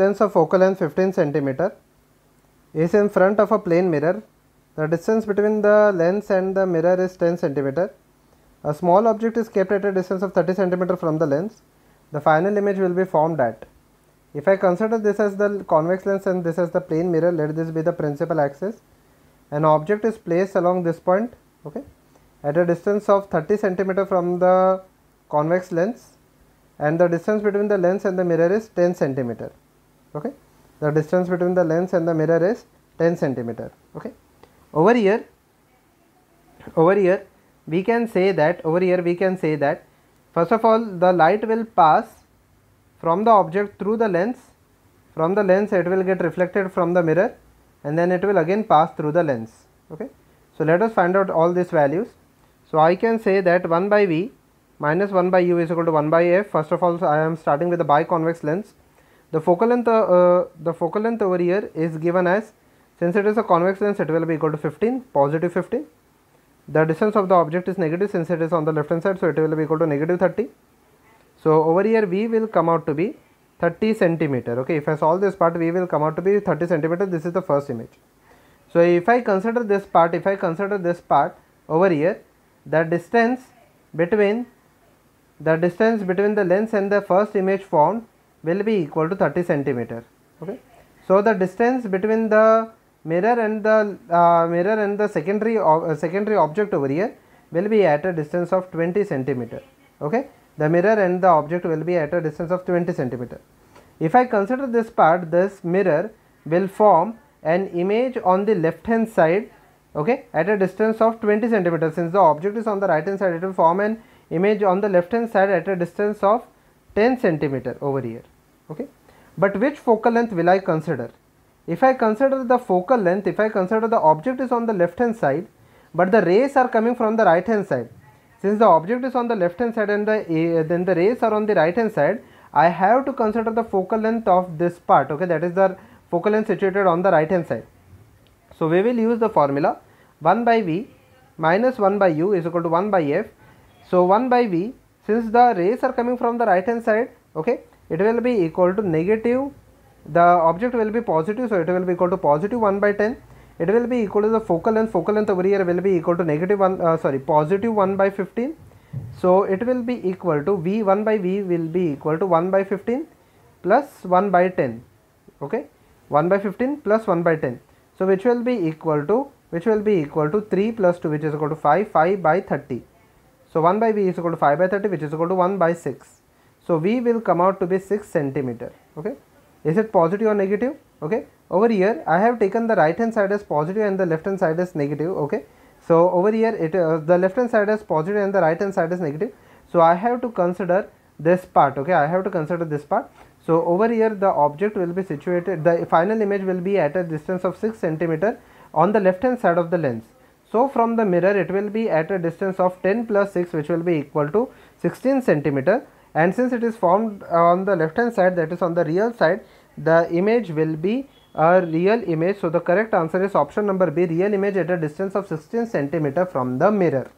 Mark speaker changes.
Speaker 1: lens of focal length 15 centimeter is in front of a plane mirror. The distance between the lens and the mirror is 10 centimeter. A small object is kept at a distance of 30 centimeter from the lens. The final image will be formed at. If I consider this as the convex lens and this as the plane mirror, let this be the principal axis. An object is placed along this point, okay, at a distance of 30 centimeter from the convex lens and the distance between the lens and the mirror is 10 centimeter okay the distance between the lens and the mirror is 10 centimeter okay over here over here we can say that over here we can say that first of all the light will pass from the object through the lens from the lens it will get reflected from the mirror and then it will again pass through the lens okay so let us find out all these values so i can say that 1 by v minus 1 by u is equal to 1 by f first of all i am starting with a biconvex lens the focal length, uh, uh, the focal length over here is given as, since it is a convex lens, it will be equal to 15, positive 15. The distance of the object is negative since it is on the left hand side, so it will be equal to negative 30. So over here V will come out to be 30 centimeter. Okay, if I solve this part, V will come out to be 30 centimeter. This is the first image. So if I consider this part, if I consider this part over here, the distance between the distance between the lens and the first image formed will be equal to 30 centimeter okay so the distance between the mirror and the uh, mirror and the secondary uh, secondary object over here will be at a distance of 20 centimeter okay the mirror and the object will be at a distance of 20 centimeter if i consider this part this mirror will form an image on the left hand side okay at a distance of 20 centimeter since the object is on the right hand side it will form an image on the left hand side at a distance of 10 centimeter over here okay but which focal length will I consider if I consider the focal length if I consider the object is on the left hand side but the rays are coming from the right hand side since the object is on the left hand side and the uh, then the rays are on the right hand side I have to consider the focal length of this part okay that is the focal length situated on the right hand side so we will use the formula 1 by v minus 1 by u is equal to 1 by f so 1 by v since the rays are coming from the right hand side okay it will be equal to negative the object will be positive so it will be equal to positive 1 by 10 it will be equal to the focal length focal length over here will be equal to negative 1 uh, sorry positive 1 by 15 so it will be equal to v1 by v will be equal to 1 by 15 plus 1 by 10 okay 1 by 15 plus 1 by 10 so which will be equal to which will be equal to 3 plus 2 which is equal to 5 5 by 30 so 1 by v is equal to 5 by 30 which is equal to 1 by 6 so V will come out to be 6 centimeter. Okay. Is it positive or negative? Okay. Over here I have taken the right hand side as positive and the left hand side as negative. Okay. So over here it uh, the left hand side is positive and the right hand side is negative. So I have to consider this part. Okay. I have to consider this part. So over here the object will be situated. The final image will be at a distance of 6 centimeter on the left hand side of the lens. So from the mirror it will be at a distance of 10 plus 6 which will be equal to 16 centimeter and since it is formed on the left hand side that is on the real side the image will be a real image so the correct answer is option number b real image at a distance of 16 centimeter from the mirror